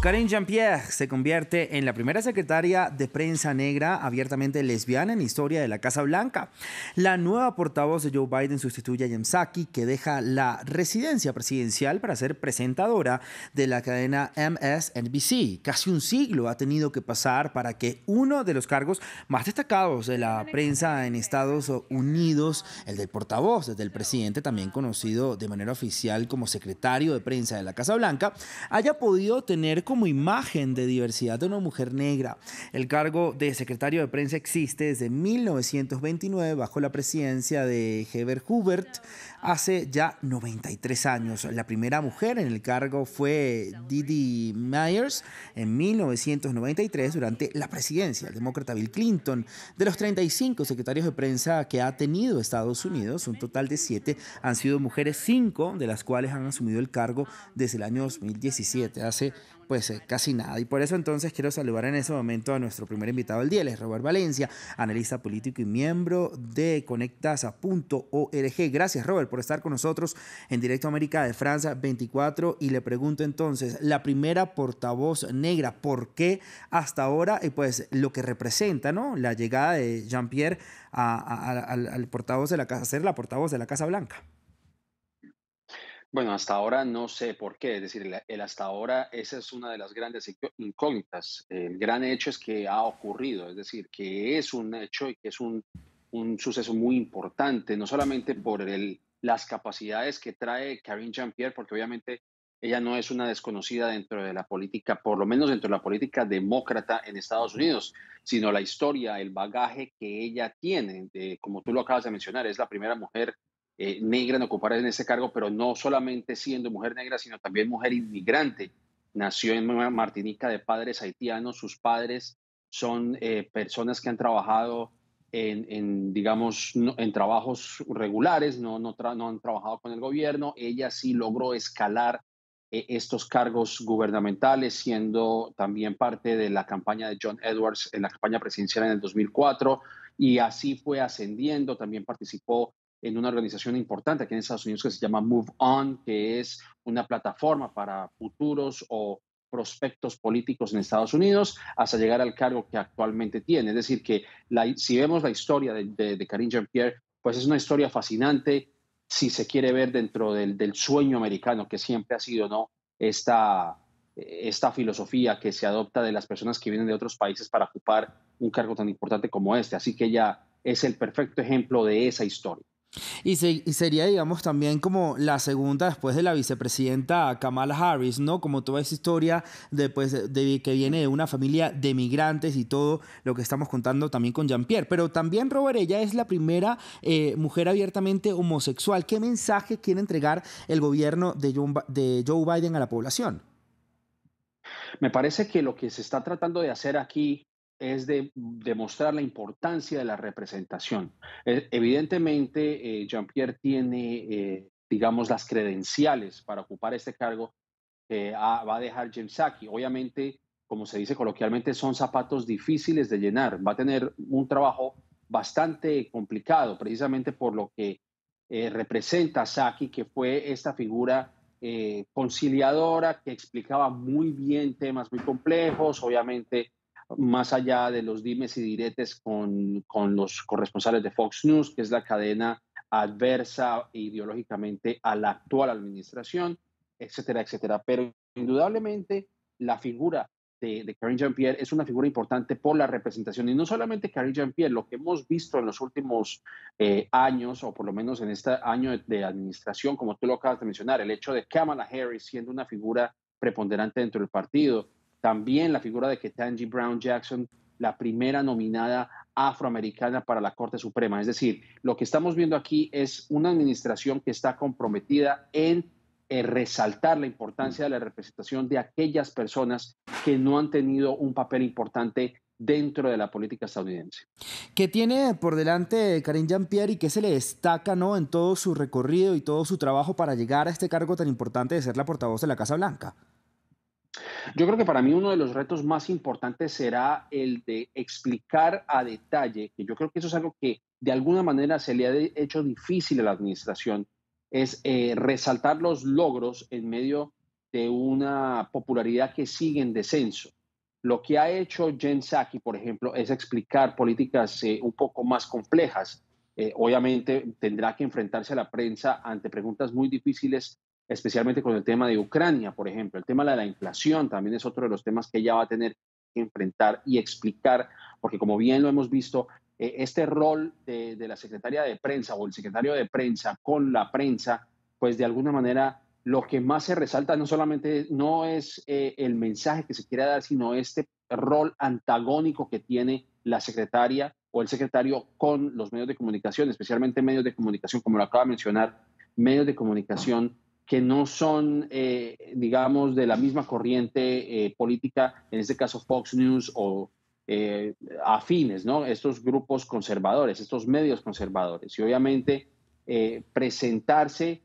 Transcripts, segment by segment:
Karen Jean-Pierre se convierte en la primera secretaria de prensa negra abiertamente lesbiana en historia de la Casa Blanca. La nueva portavoz de Joe Biden sustituye a Yemsaki, que deja la residencia presidencial para ser presentadora de la cadena MSNBC. Casi un siglo ha tenido que pasar para que uno de los cargos más destacados de la prensa en Estados Unidos, el del portavoz del presidente, también conocido de manera oficial como secretario de prensa de la Casa Blanca, haya podido tener como imagen de diversidad de una mujer negra. El cargo de secretario de prensa existe desde 1929 bajo la presidencia de Heber Hubert hace ya 93 años. La primera mujer en el cargo fue Didi Myers en 1993 durante la presidencia del demócrata Bill Clinton. De los 35 secretarios de prensa que ha tenido Estados Unidos, un total de 7 han sido mujeres, 5 de las cuales han asumido el cargo desde el año 2017, hace pues eh, casi nada. Y por eso entonces quiero saludar en ese momento a nuestro primer invitado del día, es Robert Valencia, analista político y miembro de conectasa.org. Gracias Robert por estar con nosotros en Directo América de Francia 24 y le pregunto entonces, la primera portavoz negra, ¿por qué hasta ahora? Y pues lo que representa, ¿no? La llegada de Jean-Pierre al portavoz de la casa, a ser la portavoz de la Casa Blanca. Bueno, hasta ahora no sé por qué, es decir, el, hasta ahora esa es una de las grandes incógnitas. El gran hecho es que ha ocurrido, es decir, que es un hecho y que es un, suceso muy importante, no solamente por el, las capacidades que trae Karine Jean-Pierre, porque obviamente ella no es una desconocida dentro de la política, por lo menos dentro de la política demócrata en Estados Unidos, sino la historia, el bagaje que ella tiene, como tú lo acabas de mencionar, es la primera mujer eh, negra en ocupar en ese cargo, pero no solamente siendo mujer negra, sino también mujer inmigrante. Nació en Martinica de padres haitianos, sus padres son eh, personas que han trabajado en, digamos, en trabajos regulares, no, no, han trabajado con el gobierno. Ella sí logró escalar eh, estos cargos gubernamentales, siendo también parte de la campaña de John Edwards en la campaña presidencial en el 2004, y así fue ascendiendo, también participó en una organización importante aquí en Estados Unidos que se llama Move On, que es una plataforma para futuros o prospectos políticos en Estados Unidos hasta llegar al cargo que actualmente tiene. Es decir, que si vemos la historia de, de, Karine Jean-Pierre, pues es una historia fascinante si se quiere ver dentro del, del sueño americano que siempre ha sido, ¿no? Esta, esta filosofía que se adopta de las personas que vienen de otros países para ocupar un cargo tan importante como este. Así que ella es el perfecto ejemplo de esa historia. Y, sería, digamos, también como la segunda después de la vicepresidenta Kamala Harris, ¿no? Como toda esa historia de, que viene de una familia de migrantes y todo lo que estamos contando también con Jean-Pierre. Pero también, Robert, ella es la primera eh, mujer abiertamente homosexual. ¿Qué mensaje quiere entregar el gobierno de de Joe Biden a la población? Me parece que lo que se está tratando de hacer aquí es de demostrar la importancia de la representación. E, evidentemente, eh, Jean-Pierre tiene, eh, digamos, las credenciales para ocupar este cargo que ah, va a dejar James Saki. Obviamente, como se dice coloquialmente, son zapatos difíciles de llenar. Va a tener un trabajo bastante complicado, precisamente por lo que eh, representa Saki, que fue esta figura conciliadora que explicaba muy bien temas muy complejos, obviamente más allá de los dimes y diretes con, con los corresponsales de Fox News, que es la cadena adversa ideológicamente a la actual administración, etcétera, etcétera. Pero indudablemente la figura de, de Jean-Pierre es una figura importante por la representación. Y no solamente Karine Jean-Pierre, lo que hemos visto en los últimos eh, años, o por lo menos en este año de, de, administración, como tú lo acabas de mencionar, el hecho de Kamala Harris siendo una figura preponderante dentro del partido, también la figura de Ketanji Brown Jackson, la primera nominada afroamericana para la Corte Suprema. Es decir, lo que estamos viendo aquí es una administración que está comprometida en eh, resaltar la importancia de la representación de aquellas personas que no han tenido un papel importante dentro de la política estadounidense. ¿Qué tiene por delante Karim Jean-Pierre y qué se le destaca ¿no? en todo su recorrido y todo su trabajo para llegar a este cargo tan importante de ser la portavoz de la Casa Blanca? Yo creo que para mí uno de los retos más importantes será el de explicar a detalle, que yo creo que eso es algo que de alguna manera se le ha hecho difícil a la administración, es eh, resaltar los logros en medio de una popularidad que sigue en descenso. Lo que ha hecho Jen Psaki, por ejemplo, es explicar políticas eh, un poco más complejas. Eh, obviamente tendrá que enfrentarse a la prensa ante preguntas muy difíciles especialmente con el tema de Ucrania, por ejemplo. El tema de la inflación también es otro de los temas que ella va a tener que enfrentar y explicar, porque como bien lo hemos visto, eh, este rol de, la secretaria de prensa o el secretario de prensa con la prensa, pues de alguna manera lo que más se resalta no solamente no es eh, el mensaje que se quiere dar, sino este rol antagónico que tiene la secretaria o el secretario con los medios de comunicación, especialmente medios de comunicación, como lo acaba de mencionar, medios de comunicación que no son, eh, digamos, de la misma corriente eh, política, en este caso Fox News o eh, afines, ¿no? Estos grupos conservadores, estos medios conservadores. Y obviamente presentarse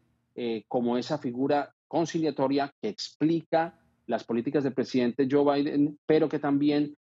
como esa figura conciliatoria que explica las políticas del presidente Joe Biden, pero que también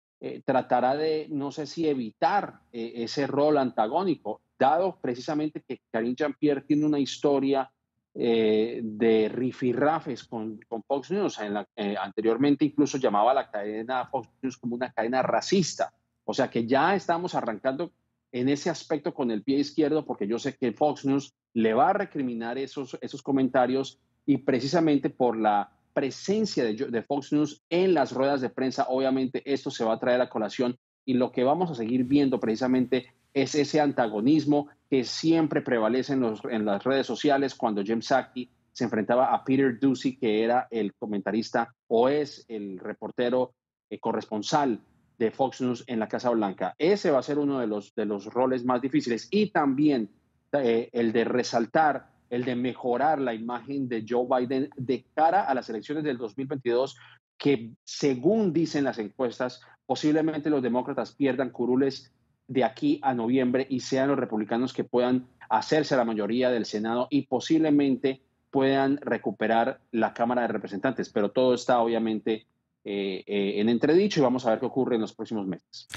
tratará de, no sé si evitar ese rol antagónico, dado precisamente que Karim Jean-Pierre tiene una historia eh, de rifirrafes con, con Fox News. Eh, anteriormente incluso llamaba a la cadena Fox News como una cadena racista. O sea que ya estamos arrancando en ese aspecto con el pie izquierdo porque yo sé que Fox News le va a recriminar esos, esos comentarios y precisamente por la presencia de, de Fox News en las ruedas de prensa, obviamente esto se va a traer a colación y lo que vamos a seguir viendo precisamente es ese antagonismo que siempre prevalece en, las redes sociales cuando James Saki se enfrentaba a Peter Ducey, que era el comentarista o es el reportero eh, corresponsal de Fox News en la Casa Blanca. Ese va a ser uno de los, de los roles más difíciles y también eh, el de resaltar, el de mejorar la imagen de Joe Biden de cara a las elecciones del 2022, que según dicen las encuestas, posiblemente los demócratas pierdan curules de aquí a noviembre y sean los republicanos que puedan hacerse la mayoría del Senado y posiblemente puedan recuperar la Cámara de Representantes. Pero todo está obviamente eh, eh, en entredicho y vamos a ver qué ocurre en los próximos meses.